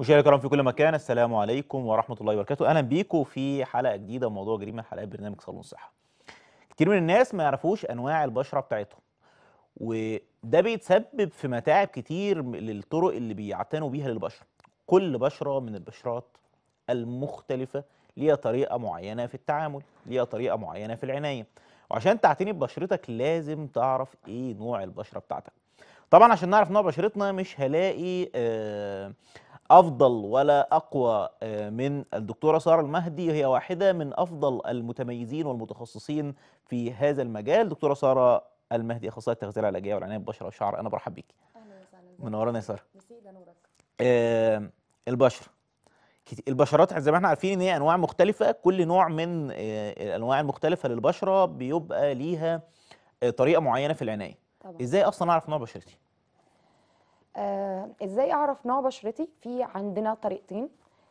مشاهدينا الكرام في كل مكان السلام عليكم ورحمه الله وبركاته اهلا بيكم في حلقه جديده وموضوع جديد من حلقات برنامج صالون صحه كتير من الناس ما يعرفوش انواع البشره بتاعتهم وده بيتسبب في متاعب كتير للطرق اللي بيعتنوا بيها للبشره كل بشره من البشرات المختلفه ليها طريقه معينه في التعامل ليها طريقه معينه في العنايه وعشان تعتني ببشرتك لازم تعرف ايه نوع البشره بتاعتك طبعا عشان نعرف نوع بشرتنا مش هلاقي آه أفضل ولا أقوى آه، من الدكتورة سارة المهدي هي واحدة من أفضل المتميزين والمتخصصين في هذا المجال دكتورة سارة المهدي أخصائية التغذية العلاجية والعناية بالبشرة والشعر أنا برحب بيكي منورانا يا سارة آه البشرة البشرات زي ما احنا عارفين ان هي انواع مختلفه كل نوع من آه، الانواع المختلفه للبشره بيبقى ليها آه، طريقه معينه في العنايه طبعا. ازاي اصلا اعرف نوع بشرتي آه ازاي اعرف نوع بشرتي في عندنا طريقتين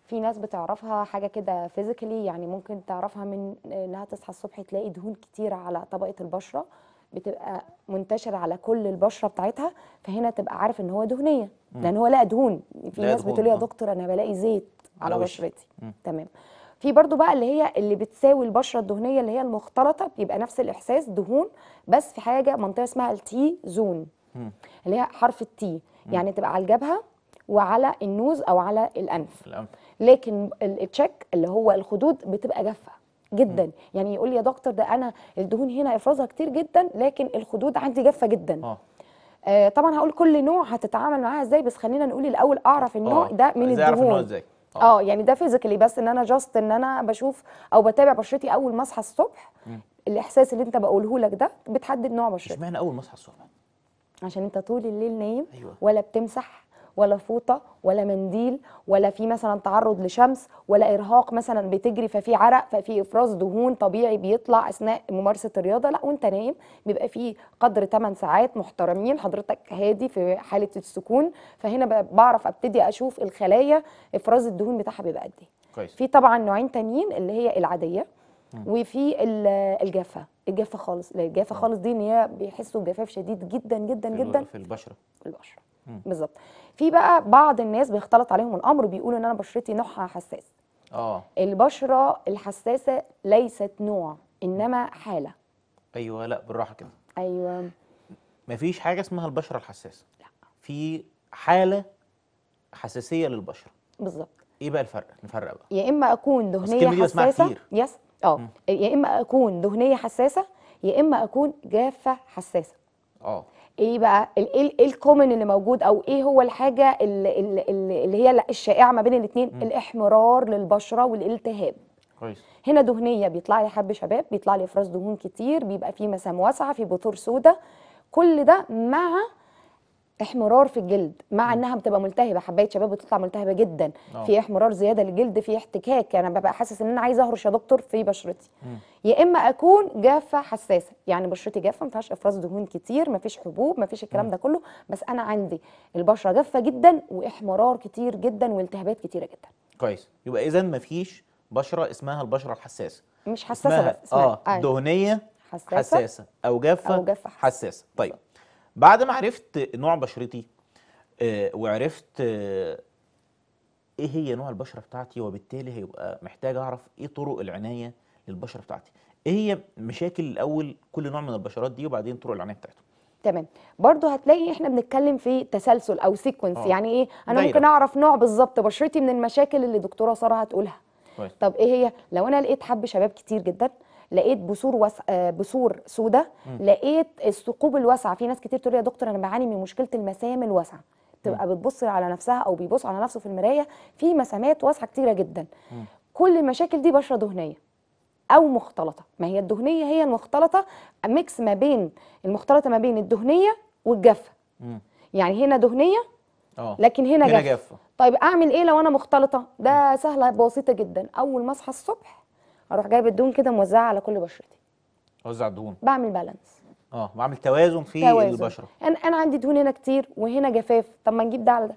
في ناس بتعرفها حاجه كده فيزيكالي يعني ممكن تعرفها من انها تصحى الصبح تلاقي دهون كتيره على طبقه البشره بتبقى منتشره على كل البشره بتاعتها فهنا تبقى عارف ان هو دهنيه لان هو لا دهون في ناس بتقول يا آه. دكتور انا بلاقي زيت على بشرتي تمام في برضو بقى اللي هي اللي بتساوي البشره الدهنيه اللي هي المختلطه بيبقى نفس الاحساس دهون بس في حاجه منطقه اسمها التي زون اللي هي حرف التي يعني تبقى على الجبهه وعلى النوز او على الانف, الأنف. لكن التشيك اللي هو الخدود بتبقى جافه جدا م. يعني يقول لي يا دكتور ده انا الدهون هنا افرازها كتير جدا لكن الخدود عندي جافه جدا آه. آه طبعا هقول كل نوع هتتعامل معاها ازاي بس خلينا نقول الاول اعرف آه. النوع آه. ده من الدهون ازاي آه. اه يعني ده فيزيكالي بس ان انا جاست ان انا بشوف او بتابع بشرتي اول ما اصحى الصبح م. الاحساس اللي انت بقوله لك ده بتحدد نوع بشرتي اشمعنى اول ما اصحى الصبح عشان انت طول الليل نايم أيوة. ولا بتمسح ولا فوطه ولا منديل ولا في مثلا تعرض لشمس ولا ارهاق مثلا بتجري ففي عرق ففي افراز دهون طبيعي بيطلع اثناء ممارسه الرياضه لا وانت نايم بيبقى في قدر 8 ساعات محترمين حضرتك هادي في حاله السكون فهنا بعرف ابتدي اشوف الخلايا افراز الدهون بتاعها بيبقى قد ايه في طبعا نوعين تانيين اللي هي العاديه وفي الجافه الجافه خالص الجافه خالص دي ان هي بيحسوا بجفاف شديد جدا جدا في جدا في البشره في البشره بالظبط في بقى بعض الناس بيختلط عليهم الامر بيقولوا ان انا بشرتي نوعها حساس اه البشره الحساسه ليست نوع انما حاله ايوه لا بالراحه كده ايوه مفيش حاجه اسمها البشره الحساسه لا في حاله حساسيه للبشره بالظبط ايه بقى الفرق نفرق بقى يا اما اكون دهنيه حساسه يس اه يا اما اكون دهنيه حساسه يا اما اكون جافه حساسه اه ايه بقى ايه الكومن إيه اللي موجود او ايه هو الحاجه اللي, اللي هي الشائعه ما بين الاثنين الاحمرار للبشره والالتهاب كويس هنا دهنيه بيطلع لي حب شباب بيطلع لي افراز دهون كتير بيبقى فيه مسام واسعه في بثور سوداء كل ده مع احمرار في الجلد مع انها بتبقى ملتهبه حبايه شباب بتطلع ملتهبه جدا أوه. في احمرار زياده للجلد في احتكاك انا ببقى حاسس ان انا عايزه اهرش يا دكتور في بشرتي م. يا اما اكون جافه حساسه يعني بشرتي جافه ما فيهاش افراز دهون كتير ما فيش حبوب ما فيش الكلام ده كله بس انا عندي البشره جافه جدا واحمرار كتير جدا والتهابات كتيره جدا كويس يبقى اذا ما فيش بشره اسمها البشره الحساسه مش حساسه اسمها بس اسمها اه أيوة. دهنيه حساسه, حساسة او جافه او جافه حساسه, حساسة. طيب بعد ما عرفت نوع بشرتي آه، وعرفت آه، ايه هي نوع البشره بتاعتي وبالتالي هيبقى محتاج اعرف ايه طرق العنايه للبشره بتاعتي ايه هي مشاكل الاول كل نوع من البشرات دي وبعدين طرق العنايه بتاعته تمام برضو هتلاقي احنا بنتكلم في تسلسل او سيكونس أوه. يعني ايه انا دايرة. ممكن اعرف نوع بالظبط بشرتي من المشاكل اللي دكتوره ساره هتقولها كويس. طب ايه هي لو انا لقيت حب شباب كتير جدا لقيت بثور وس... آه، بثور سوداء لقيت الثقوب الواسعه في ناس كتير تقول يا دكتور انا بعاني من مشكله المسام الواسعه تبقى بتبص على نفسها او بيبص على نفسه في المرايه في مسامات واسعه كتيره جدا م. كل المشاكل دي بشره دهنيه او مختلطه ما هي الدهنيه هي المختلطه ميكس ما بين المختلطه ما بين الدهنيه والجافه يعني هنا دهنيه أوه. لكن هنا, هنا جافه طيب اعمل ايه لو انا مختلطه ده سهله بسيطه جدا اول ما اصحى الصبح اروح جايبه الدهون كده موزعه على كل بشرتي اوزع الدهون بعمل بالانس اه بعمل توازن في توازن. البشره انا انا عندي دهون هنا كتير وهنا جفاف طب ما نجيب ده على ده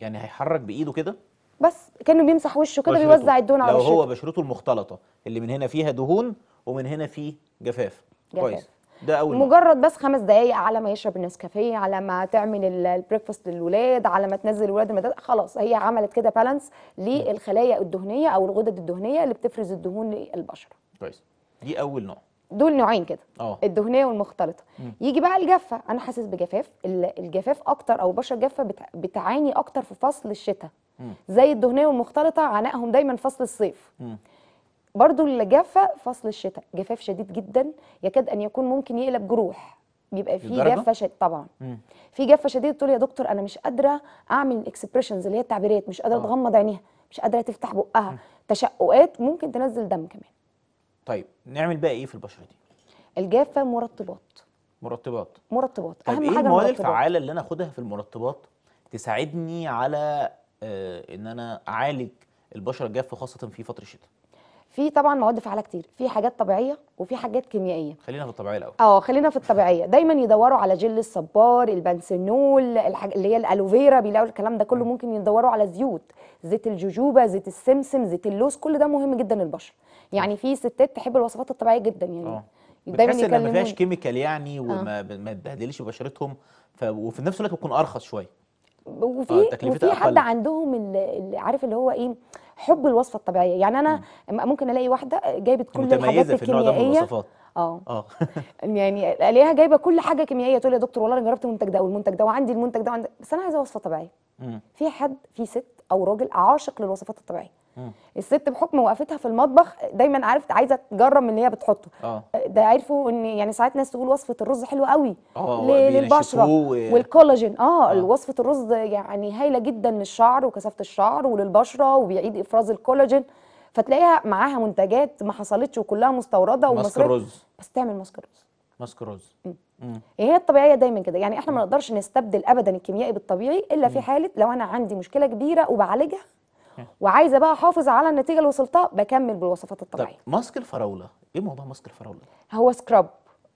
يعني هيحرك بايده كده بس كانه بيمسح وشه كده بيوزع الدهون على وشه لو هو بشرته المختلطه اللي من هنا فيها دهون ومن هنا فيه جفاف, جفاف. كويس ده اول مجرد بس خمس دقائق على ما يشرب النسكافيه على ما تعمل البريكفاست للولاد على ما تنزل الولاد المدرسه خلاص هي عملت كده بالانس للخلايا الدهنيه او الغدد الدهنيه اللي بتفرز الدهون للبشره كويس دي اول نوع دول نوعين كده أوه. الدهنيه والمختلطه مم. يجي بقى الجافه انا حاسس بجفاف الجفاف اكتر او البشره الجافه بتعاني اكتر في فصل الشتاء زي الدهنيه والمختلطه عنائهم دايما فصل الصيف مم. برضو الجافه فصل الشتاء جفاف شديد جدا يكاد ان يكون ممكن يقلب جروح بيبقى في جافه شديد طبعا في جافه شديده تقول يا دكتور انا مش قادره اعمل الاكسبريشنز اللي هي التعبيرات مش قادره آه. تغمض عينيها مش قادره تفتح بقها مم. تشققات ممكن تنزل دم كمان طيب نعمل بقى ايه في البشره دي الجافه مرطبات مرطبات مرطبات طيب اهم إيه حاجه المواد الفعاله اللي انا اخدها في المرطبات تساعدني على آه ان انا اعالج البشره الجافه خاصه في فتره الشتاء في طبعا مواد فعاله كتير في حاجات طبيعيه وفي حاجات كيميائيه خلينا في الطبيعيه الاول اه خلينا في الطبيعيه دايما يدوروا على جل الصبار البنسنول الحاج... اللي هي الالوفيرا بيلاقوا الكلام ده كله ممكن يدوروا على زيوت زيت الجوجوبا زيت السمسم زيت اللوز كل ده مهم جدا للبشره يعني في ستات تحب الوصفات الطبيعيه جدا يعني أوه. دايما بتحس ان ما فيهاش كيميكال يعني وما آه. ما تبهدلش بشرتهم ف... وفي نفس الوقت بتكون ارخص شويه وفي آه، وفي حد عندهم اللي عارف اللي هو ايه حب الوصفه الطبيعيه يعني انا ممكن الاقي واحده جايبه كل الحاجات الكيميائيه اه اه يعني الاقيها جايبه كل حاجه كيميائيه تقول يا دكتور والله انا جربت المنتج ده والمنتج ده وعندي المنتج ده وعندي بس انا عايزه وصفه طبيعيه في حد في ست او راجل عاشق للوصفات الطبيعيه اه. الست بحكم وقفتها في المطبخ دايما عارف عايزه تجرب من اللي هي بتحطه أوه. ده عرفوا ان يعني ساعات ناس تقول وصفه الرز حلوه قوي اه، للبشره والكولاجين اه،, اه, وصفه الرز يعني هايله جدا للشعر وكثافه الشعر وللبشره وبيعيد افراز الكولاجين فتلاقيها معاها منتجات ما حصلتش وكلها مستورده ماسك رز بس تعمل ماسك رز ماسك رز هي الطبيعيه دايما كده يعني احنا ما نقدرش نستبدل ابدا الكيميائي بالطبيعي الا في حاله لو انا عندي مشكله كبيره وبعالجها وعايزه بقى احافظ على النتيجه اللي وصلتها بكمل بالوصفات الطبيعيه طب ماسك الفراوله ايه موضوع ماسك الفراوله هو سكراب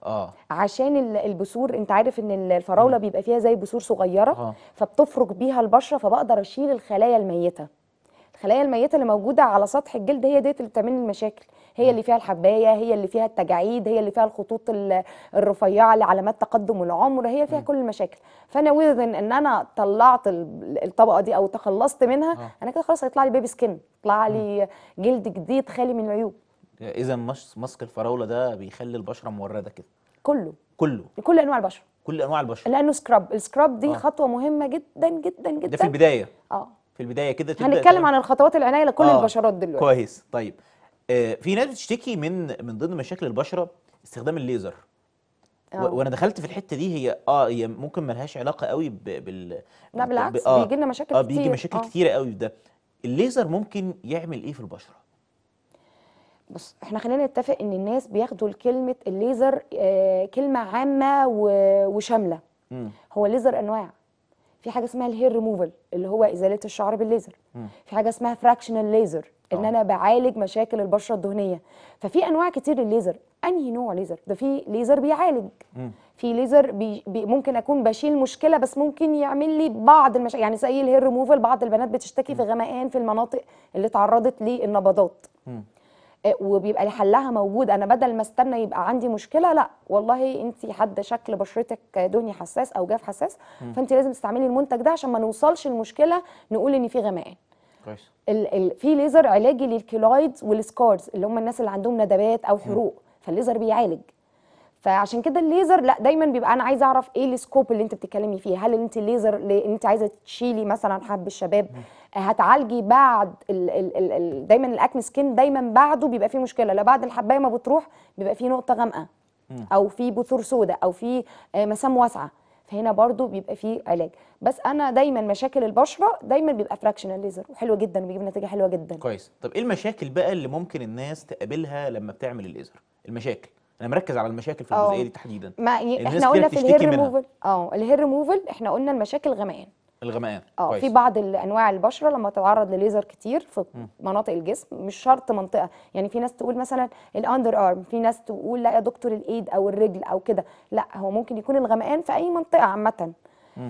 اه عشان البثور انت عارف ان الفراوله م. بيبقى فيها زي بثور صغيره آه. فبتفرك بيها البشره فبقدر اشيل الخلايا الميته الخلايا الميته اللي موجوده على سطح الجلد هي ديت اللي بتعمل المشاكل هي اللي فيها الحبايه هي اللي فيها التجاعيد هي اللي فيها الخطوط الرفيعه لعلامات تقدم العمر هي فيها كل المشاكل فانا وذن ان انا طلعت الطبقه دي او تخلصت منها آه. انا كده خلاص هيطلع لي بيبي سكن يطلع لي جلد جديد خالي من العيوب اذا ماسك الفراوله ده بيخلي البشره مورده كده كله كله كل انواع البشره كل انواع البشره لانه سكراب السكراب دي آه. خطوه مهمه جدا جدا جدا ده في البدايه اه في البدايه كده هنتكلم عن الخطوات العنايه لكل آه. البشرات دلوقتي كويس طيب آه، في ناس بتشتكي من من ضمن مشاكل البشره استخدام الليزر اه. وانا دخلت في الحته دي هي اه هي ممكن ملهاش علاقه قوي بال لا بالعكس آه، بيجي لنا مشاكل آه كتير بيجي مشاكل كتيره قوي ده الليزر ممكن يعمل ايه في البشره بص احنا خلينا نتفق ان الناس بياخدوا كلمه الليزر آه كلمه عامه وشامله هو الليزر انواع في حاجه اسمها الهير ريموفال اللي هو ازاله الشعر بالليزر في حاجه اسمها فراكشنال ليزر ان آه. انا بعالج مشاكل البشره الدهنيه ففي انواع كتير للليزر انهي نوع ليزر ده في ليزر بيعالج في ليزر بي بي ممكن اكون بشيل مشكله بس ممكن يعمل لي بعض المشاكل يعني زي الهير ريموفال بعض البنات بتشتكي في غمقان في المناطق اللي تعرضت للنبضات آه، وبيبقى حلها موجود انا بدل ما استنى يبقى عندي مشكله لا والله انت حد شكل بشرتك دهني حساس او جاف حساس فانت لازم تستعملي المنتج ده عشان ما نوصلش المشكله نقول ان في غمقان كويس في ليزر علاجي للكيلويد والسكارز اللي هم الناس اللي عندهم ندبات او حروق فالليزر بيعالج فعشان كده الليزر لا دايما بيبقى انا عايزه اعرف ايه السكوب اللي انت بتتكلمي فيه هل انت الليزر اللي انت عايزه تشيلي مثلا حب الشباب هتعالجي بعد الـ الـ دايما الاكني سكين دايما بعده بيبقى فيه مشكله لو بعد الحبايه ما بتروح بيبقى فيه نقطه غامقه او في بثور سوداء او في آه، مسام واسعه فهنا برضو بيبقى فيه علاج بس انا دايما مشاكل البشره دايما بيبقى فراكشنال ليزر وحلو جدا وبيجيب نتيجه حلوه جدا كويس طب ايه المشاكل بقى اللي ممكن الناس تقابلها لما بتعمل الليزر المشاكل انا مركز على المشاكل في الجزئيه دي تحديدا ما ي... احنا قلنا في الهير ريموفل اه الهير ريموفل احنا قلنا المشاكل غمقان الغمقان اه في بعض انواع البشره لما تتعرض لليزر كتير في م. مناطق الجسم مش شرط منطقه يعني في ناس تقول مثلا الاندر ارم في ناس تقول لا يا دكتور الايد او الرجل او كده لا هو ممكن يكون الغمقان في اي منطقه عامه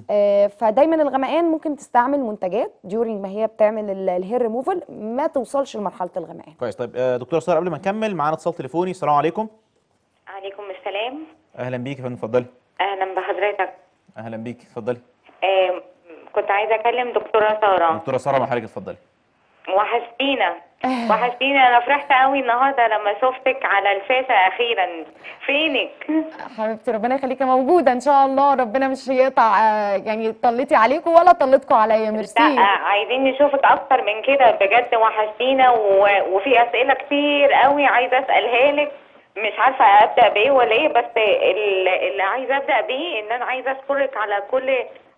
آه فدايما الغمقان ممكن تستعمل منتجات ديورنج ما هي بتعمل الهير ريموفل ما توصلش لمرحله الغمقان كويس طيب آه، دكتور دكتوره ساره قبل ما نكمل معانا اتصال تليفوني السلام عليكم عليكم السلام اهلا بيك يا فندم اتفضلي اهلا بحضرتك اهلا بيك اتفضلي آه كنت عايزه اكلم دكتوره ساره دكتوره ساره مع حضرتك اتفضلي وحشتينا آه. وحشتينا انا فرحت قوي النهارده لما شفتك على الشاشه اخيرا فينك حبيبتي ربنا يخليكي موجوده ان شاء الله ربنا مش هيقطع آه، يعني طلتي عليكم ولا طلتكم عليا ميرسي لا آه، عايزين نشوفك اكتر من كده بجد وحشتينا وفي اسئله كتير قوي عايزه اسالها لك مش عارفه ابدا بايه ولا ايه بس اللي عايزه ابدا بيه ان انا عايزه اشكرك على كل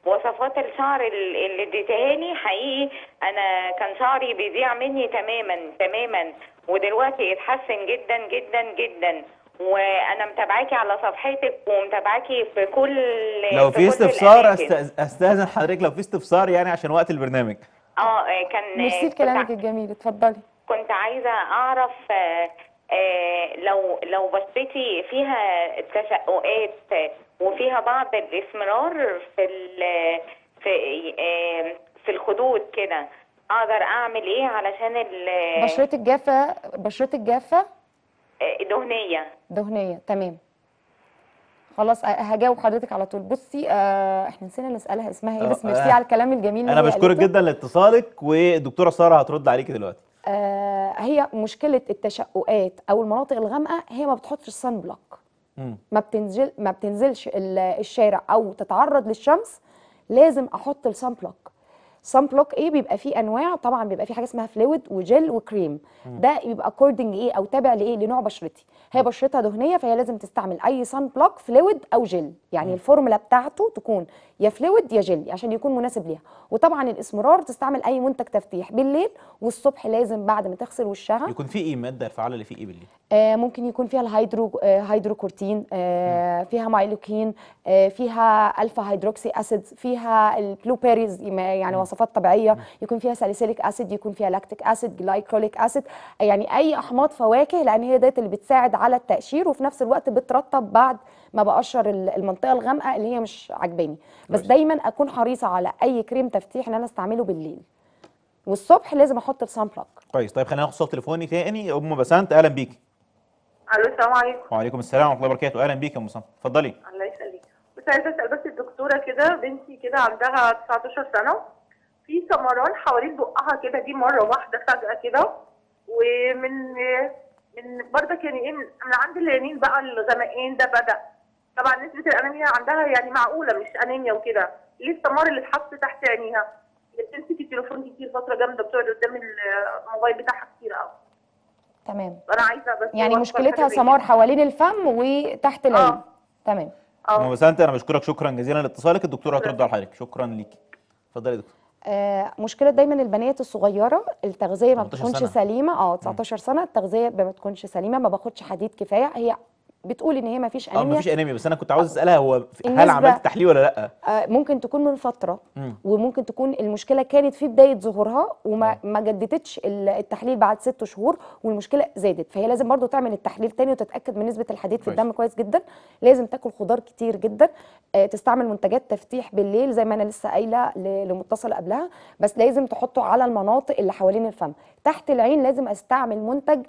وصفات الشعر اللي اديتهاني حقيقي انا كان شعري بيضيع مني تماما تماما ودلوقتي اتحسن جدا جدا جدا وانا متابعاكي على صفحتك ومتابعاكي في كل لو في, استفسار استاذن حضرتك لو في استفسار يعني عشان وقت البرنامج اه, آه، كان ميرسي كلامك الجميل اتفضلي كنت عايزه اعرف آه، آه، لو لو بصيتي فيها تشققات وفيها بعض الاسمرار في في في الخدود كده اقدر اعمل ايه علشان ال بشرتك جافه بشرتك جافه آه، دهنيه دهنيه تمام خلاص هجاوب حضرتك على طول بصي آه احنا نسينا نسالها اسمها ايه بس آه، ميرسي آه. على الكلام الجميل اللي انا بشكرك جدا لاتصالك والدكتوره ساره هترد عليكي دلوقتي آه هي مشكله التشققات او المناطق الغامقه هي ما بتحطش الصن بلوك ما بتنزل ما بتنزلش الشارع او تتعرض للشمس لازم احط السامبلوك صن بلوك ايه بيبقى فيه انواع طبعا بيبقى فيه حاجه اسمها فلويد وجل وكريم ده يبقى اكوردنج ايه او تابع لايه لنوع بشرتي هي بشرتها دهنيه فهي لازم تستعمل اي صن بلوك فلويد او جل يعني الفورمولا بتاعته تكون يا فلويد يا جل عشان يكون مناسب ليها وطبعا الاسمرار تستعمل اي منتج تفتيح بالليل والصبح لازم بعد ما تغسل وشها يكون في ايه ماده الفعاله اللي فيه ايه بالليل آه ممكن يكون فيها الهيدرو آه هيدروكورتين آه فيها مايلوكين آه، فيها الفا هيدروكسي اسيد فيها البلو بيريز يعني وصفات طبيعيه يكون فيها ساليسيليك اسيد يكون فيها لاكتيك اسيد جلايكوليك اسيد يعني اي احماض فواكه لان هي ديت اللي بتساعد على التقشير وفي نفس الوقت بترطب بعد ما بقشر المنطقه الغامقه اللي هي مش عجباني بس دايما اكون حريصه على اي كريم تفتيح ان انا استعمله بالليل والصبح لازم احط الصن بلاك كويس طيب خلينا ناخد صوت تليفوني تاني ام بسنت اهلا بيكي الو السلام عليكم وعليكم السلام ورحمه الله وبركاته اهلا بيكي يا ام بسنت اتفضلي عايزه اسال بس الدكتوره كده بنتي كده عندها 19 سنه في سمران حوالين بقها كده دي مره واحده فجاه كده ومن من بردك يعني ايه من عند اليانين بقى الغمقان ده بدا طبعا نسبه الانيميا عندها يعني معقوله مش انيميا وكده ليه السمار اللي اتحط تحت عينيها بتمسك التليفون كتير فتره جامده بتقعد قدام الموبايل بتاعها كتير قوي تمام انا عايزه بس يعني مشكلتها سمار حوالين الفم وتحت العين آه. تمام ام بسنت انا بشكرك شكرا جزيلا لاتصالك الدكتور هترد على حضرتك شكرا ليكي اتفضلي يا دكتور آه مشكله دايما البنات الصغيره التغذيه ما بتكونش سنة. سليمه اه 19 سنه التغذيه ما بتكونش سليمه ما باخدش حديد كفايه هي بتقول ان هي ما فيش انيميا اه ما فيش انيميا بس انا كنت عاوز اسالها هو هل عملت تحليل ولا لا آه ممكن تكون من فتره مم. وممكن تكون المشكله كانت في بدايه ظهورها وما مم. ما جددتش التحليل بعد ست شهور والمشكله زادت فهي لازم برضو تعمل التحليل تاني وتتاكد من نسبه الحديد في الدم كويس جدا لازم تاكل خضار كتير جدا آه تستعمل منتجات تفتيح بالليل زي ما انا لسه قايله لمتصل قبلها بس لازم تحطه على المناطق اللي حوالين الفم تحت العين لازم استعمل منتج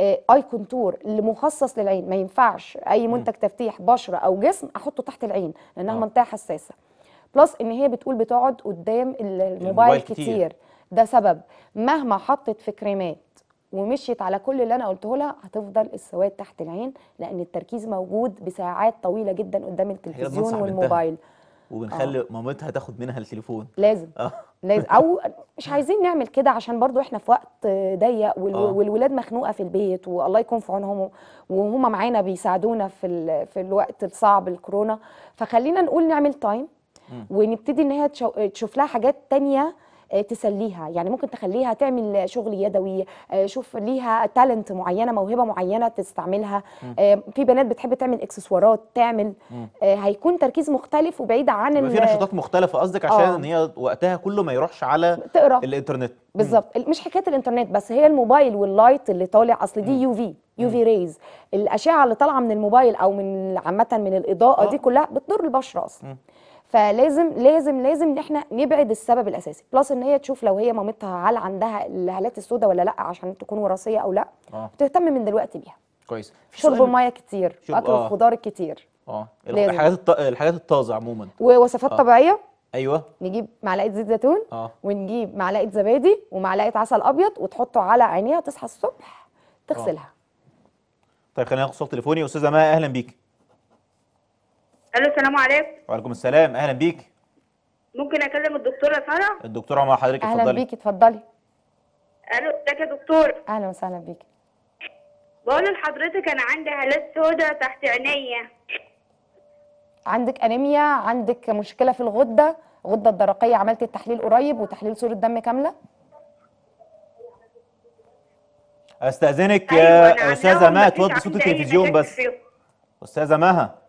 اي كونتور اللي مخصص للعين ما ينفعش اي منتج تفتيح بشره او جسم احطه تحت العين لانها آه. منطقه حساسه بلس ان هي بتقول بتقعد قدام يعني الموبايل كتير. كتير ده سبب مهما حطت في كريمات ومشيت على كل اللي انا قلته لها هتفضل السواد تحت العين لان التركيز موجود بساعات طويله جدا قدام التلفزيون والموبايل وبنخلي آه. مامتها تاخد منها التليفون لازم آه. لازم او مش عايزين نعمل كده عشان برضو احنا في وقت ضيق آه. والولاد مخنوقه في البيت والله يكون في عونهم وهم معانا بيساعدونا في في الوقت الصعب الكورونا فخلينا نقول نعمل تايم ونبتدي ان هي تشوف لها حاجات تانية آه، تسليها يعني ممكن تخليها تعمل شغل يدوي آه، شوف ليها تالنت معينه موهبه معينه تستعملها آه، في بنات بتحب تعمل اكسسوارات تعمل هيكون تركيز مختلف وبعيد عن في نشاطات مختلفه قصدك عشان ان هي وقتها كله ما يروحش على تقرأ. الانترنت بالظبط مش حكايه الانترنت بس هي الموبايل واللايت اللي طالع اصل دي يو في يو في ريز الاشعه اللي طالعه من الموبايل او من عامه من الاضاءه أوه. دي كلها بتضر البشره اصلا فلازم لازم لازم ان احنا نبعد السبب الاساسي بلس ان هي تشوف لو هي مامتها هل عندها الهالات السوداء ولا لا عشان تكون وراثيه او لا آه. تهتم من دلوقتي بيها كويس شرب ميه كتير شرب اكل آه. خضار كتير اه الحاجات الط... الحاجات الطازه عموما ووصفات آه. طبيعيه ايوه نجيب معلقه زيت زيتون آه. ونجيب معلقه زبادي ومعلقه عسل ابيض وتحطه على عينيها تصحى الصبح تغسلها آه. طيب خلينا ناخد صوت تليفوني استاذه ماء اهلا بيكي الو السلام عليكم وعليكم السلام اهلا بيك ممكن اكلم الدكتوره ساره الدكتوره مع حضرتك اتفضلي اهلا بيكي اتفضلي الو ازيك يا دكتور اهلا وسهلا بيكي بقول لحضرتك انا عندي هالات سوداء تحت عينيا عندك انيميا عندك مشكله في الغده الغده الدرقيه عملت التحليل قريب وتحليل صوره دم كامله استاذنك أيوة يا استاذه مها توضي صوت التلفزيون بس استاذه مها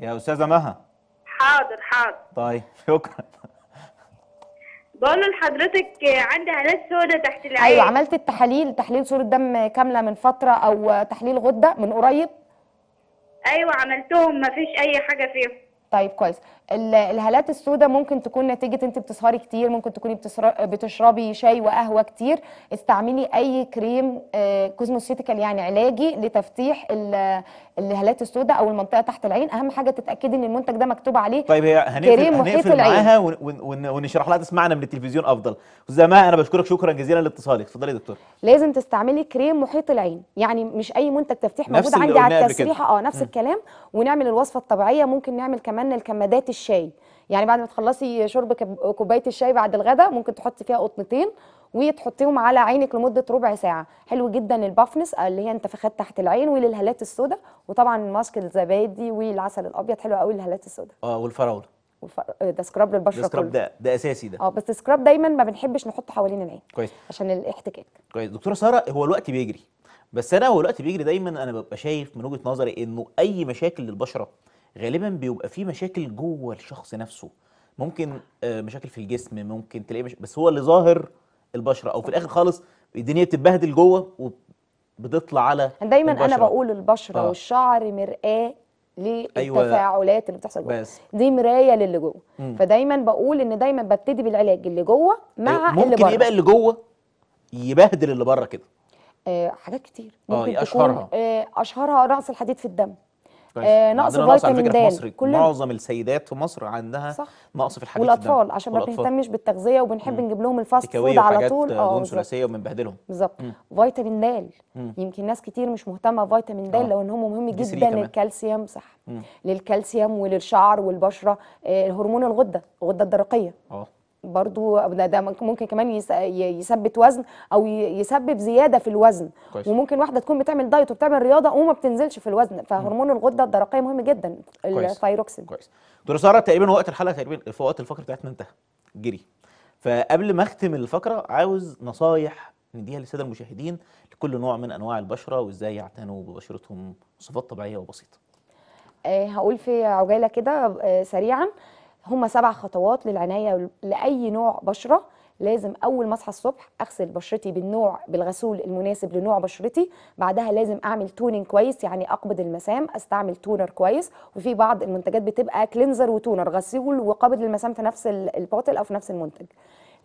يا استاذه مها حاضر حاضر طيب شكرا بقول لحضرتك عندي هالات سوداء تحت العين ايوه عملت التحاليل تحليل صوره دم كامله من فتره او تحليل غده من قريب ايوه عملتهم مفيش اي حاجه فيهم طيب كويس الهالات السوداء ممكن تكون نتيجه انت بتسهري كتير ممكن تكوني بتشربي شاي وقهوه كتير استعملي اي كريم كوزموسيتيكال آه، يعني علاجي لتفتيح الهالات السوداء او المنطقه تحت العين اهم حاجه تتاكدي ان المنتج ده مكتوب عليه طيب هي هنقفل, هنقفل معاها ونشرح لها تسمعنا من التلفزيون افضل زي ماء انا بشكرك شكرا جزيلا لاتصالك اتفضلي يا دكتور لازم تستعملي كريم محيط العين يعني مش اي منتج تفتيح موجود عندي على التسريحه اه نفس م. الكلام ونعمل الوصفه الطبيعيه ممكن نعمل كمان الكمادات الشاي يعني بعد ما تخلصي شرب كوبايه الشاي بعد الغداء ممكن تحطي فيها قطنتين وتحطيهم على عينك لمده ربع ساعه حلو جدا البافنس اللي هي انتفاخات تحت العين وللهالات السوداء وطبعا ماسك الزبادي والعسل الابيض حلو قوي للهالات السوداء اه والفراوله آه، ده سكراب للبشره ده سكراب ده ده اساسي ده اه بس سكراب دايما ما بنحبش نحطه حوالين العين كويس عشان الاحتكاك كويس دكتوره ساره هو الوقت بيجري بس انا هو الوقت بيجري دايما انا ببقى شايف من وجهه نظري انه اي مشاكل للبشره غالبا بيبقى في مشاكل جوه الشخص نفسه ممكن آه، مشاكل في الجسم ممكن تلاقي مش... بس هو اللي ظاهر البشره او في الاخر خالص الدنيا بتتبهدل جوه وبتطلع على دايما البشرة. انا بقول البشره آه. والشعر مرآه أيوة. للتفاعلات أيوة. اللي بتحصل جوه بس. دي مرايه للي جوه مم. فدايما بقول ان دايما ببتدي بالعلاج اللي جوه مع أيوة. اللي إيه بره ممكن يبقى اللي جوه يبهدل اللي بره كده آه حاجات كتير آه، ممكن آه اشهرها آه اشهرها رأس الحديد في الدم آه نقص فيتامين د كلنا معظم السيدات في مصر عندها صح. نقص في الحاجات والاطفال عشان ما بنهتمش بالتغذيه وبنحب نجيب لهم الفاست فود على طول اه ثلاثيه وبنبهدلهم بالظبط فيتامين د يمكن ناس كتير مش مهتمه بفيتامين د آه. لو ان هو مهم جدا للكالسيوم صح للكالسيوم وللشعر والبشره آه، هرمون الغده الغده الدرقيه اه برضو ده, ده ممكن كمان يثبت وزن او يسبب زياده في الوزن كويس. وممكن واحده تكون بتعمل دايت وبتعمل رياضه وما بتنزلش في الوزن فهرمون الغده الدرقيه مهم جدا الثايروكسين كويس دكتور ساره تقريبا وقت الحلقه تقريبا في وقت الفقره بتاعتنا انتهى جري فقبل ما اختم الفقره عاوز نصايح نديها للساده المشاهدين لكل نوع من انواع البشره وازاي يعتنوا ببشرتهم بصفات طبيعيه وبسيطه. آه، هقول في عجاله كده آه، سريعا هما سبع خطوات للعنايه لاي نوع بشره لازم اول ما اصحى الصبح اغسل بشرتي بالنوع بالغسول المناسب لنوع بشرتي بعدها لازم اعمل تونين كويس يعني اقبض المسام استعمل تونر كويس وفي بعض المنتجات بتبقى كلينزر وتونر غسول وقبض المسام في نفس البوتل او في نفس المنتج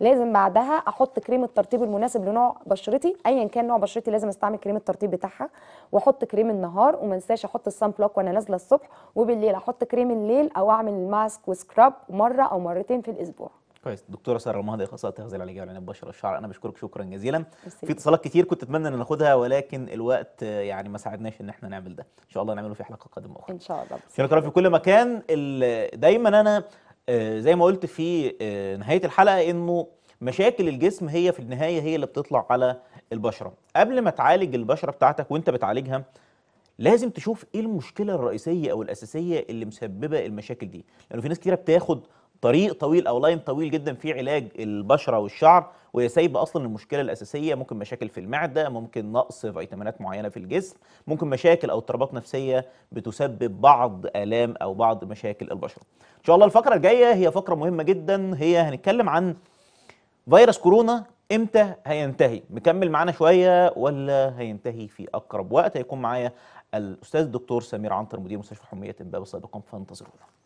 لازم بعدها احط كريم الترطيب المناسب لنوع بشرتي ايا كان نوع بشرتي لازم استعمل كريم الترطيب بتاعها واحط كريم النهار وما انساش احط الصن بلوك وانا نازله الصبح وبالليل احط كريم الليل او اعمل الماسك وسكراب مره او مرتين في الاسبوع كويس دكتوره ساره المهدي اخصائيه تغذيه العلاجيه وعنايه البشره والشعر انا بشكرك شكرا جزيلا في اتصالات كتير كنت اتمنى ان ناخدها ولكن الوقت يعني ما ساعدناش ان احنا نعمل ده ان شاء الله نعمله في حلقه قادمه اخرى ان شاء الله شكرا في كل مكان دايما انا آه، زي ما قلت في آه، نهايه الحلقه انه مشاكل الجسم هي في النهايه هي اللي بتطلع على البشره قبل ما تعالج البشره بتاعتك وانت بتعالجها لازم تشوف ايه المشكله الرئيسيه او الاساسيه اللي مسببه المشاكل دي لانه يعني في ناس كتيره بتاخد طريق طويل او لاين طويل جدا في علاج البشره والشعر وهي سايبه اصلا المشكله الاساسيه ممكن مشاكل في المعده ممكن نقص فيتامينات معينه في الجسم ممكن مشاكل او اضطرابات نفسيه بتسبب بعض الام او بعض مشاكل البشره ان شاء الله الفقره الجايه هي فقره مهمه جدا هي هنتكلم عن فيروس كورونا امتى هينتهي مكمل معانا شويه ولا هينتهي في اقرب وقت هيكون معايا الاستاذ الدكتور سمير عنتر مدير مستشفى حميه الباب سابقا فانتظرونا